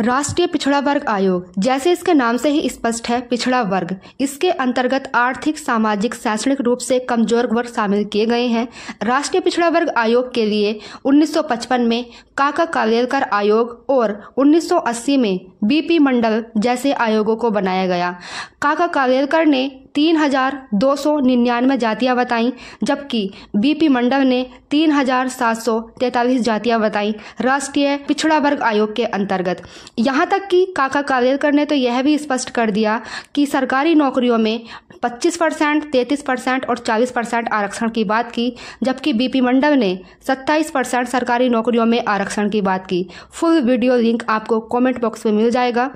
राष्ट्रीय पिछड़ा वर्ग आयोग जैसे इसके नाम से ही स्पष्ट है पिछड़ा वर्ग इसके अंतर्गत आर्थिक सामाजिक शैक्षणिक रूप से कमजोर वर्ग शामिल किए गए हैं राष्ट्रीय पिछड़ा वर्ग आयोग के लिए 1955 में काका कालेलकर आयोग और 1980 में बीपी मंडल जैसे आयोगों को बनाया गया काका कालेलकर ने तीन हजार दो सौ निन्यानवे जातियाँ बताईं जबकि बीपी मंडल ने तीन हजार सात सौ तैंतालीस जातियाँ बताई राष्ट्रीय पिछड़ा वर्ग आयोग के अंतर्गत यहाँ तक कि काका कावेलकर ने तो यह भी स्पष्ट कर दिया कि सरकारी नौकरियों में 25 परसेंट तैंतीस परसेंट और 40 परसेंट आरक्षण की बात की जबकि बीपी मंडल ने 27 परसेंट सरकारी नौकरियों में आरक्षण की बात की फुल वीडियो लिंक आपको कॉमेंट बॉक्स में मिल जाएगा